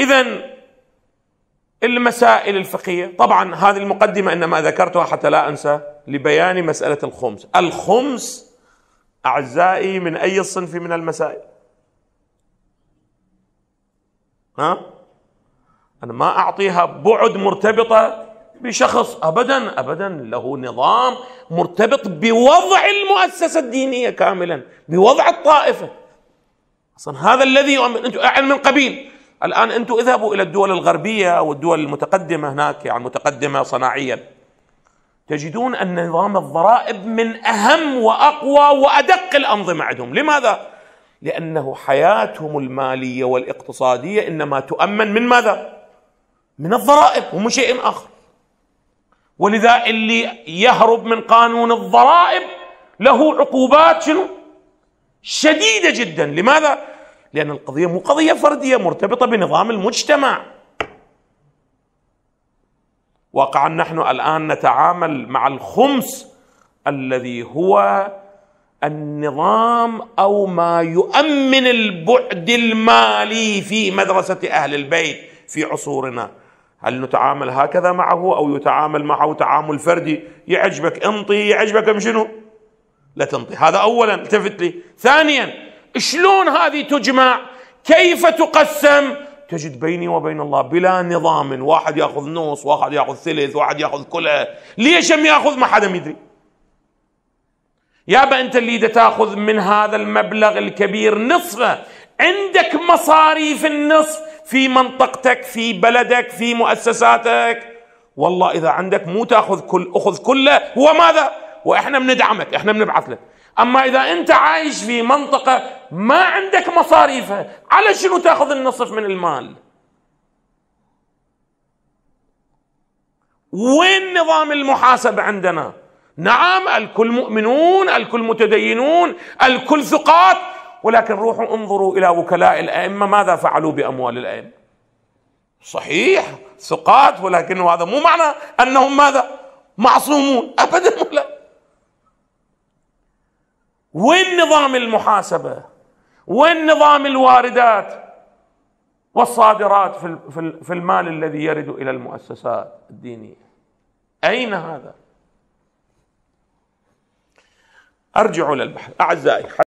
اذا المسائل الفقهيه طبعا هذه المقدمه انما ذكرتها حتى لا انسى لبيان مساله الخمس الخمس اعزائي من اي صنف من المسائل ها انا ما اعطيها بعد مرتبطه بشخص ابدا ابدا له نظام مرتبط بوضع المؤسسه الدينيه كاملا بوضع الطائفه اصلا هذا الذي يؤمن انتم من قبيل الآن أنتم اذهبوا إلى الدول الغربية والدول المتقدمة هناك يعني متقدمة صناعيا تجدون أن نظام الضرائب من أهم وأقوى وأدق الأنظمة عندهم لماذا؟ لأنه حياتهم المالية والاقتصادية إنما تؤمن من ماذا؟ من الضرائب ومن شيء آخر ولذا اللي يهرب من قانون الضرائب له عقوبات شنو؟ شديدة جدا لماذا؟ لأن القضية مو قضية فردية مرتبطة بنظام المجتمع واقعا نحن الآن نتعامل مع الخمس الذي هو النظام أو ما يؤمن البعد المالي في مدرسة أهل البيت في عصورنا هل نتعامل هكذا معه أو يتعامل معه تعامل فردي يعجبك انطي يعجبك شنو لا تنطي هذا أولا التفت لي ثانيا شلون هذه تجمع كيف تقسم تجد بيني وبين الله بلا نظام واحد ياخذ نص واحد ياخذ ثلث واحد ياخذ كله ليش ما ياخذ ما حدا يدري يابا انت اللي تاخذ من هذا المبلغ الكبير نصفه عندك مصاريف النصف في منطقتك في بلدك في مؤسساتك والله اذا عندك مو تاخذ كل اخذ كله وماذا واحنا بندعمك احنا بنبعث لك اما اذا انت عايش في منطقه ما عندك مصاريفها على شنو تاخذ النصف من المال وين نظام المحاسبة عندنا نعم الكل مؤمنون الكل متدينون الكل ثقات ولكن روحوا انظروا إلى وكلاء الأئمة ماذا فعلوا بأموال الأئمة صحيح ثقات ولكن هذا مو معنى أنهم ماذا معصومون أبدا لا وين نظام المحاسبة وين نظام الواردات والصادرات في المال الذي يرد الى المؤسسات الدينيه اين هذا ارجع للبحث اعزائي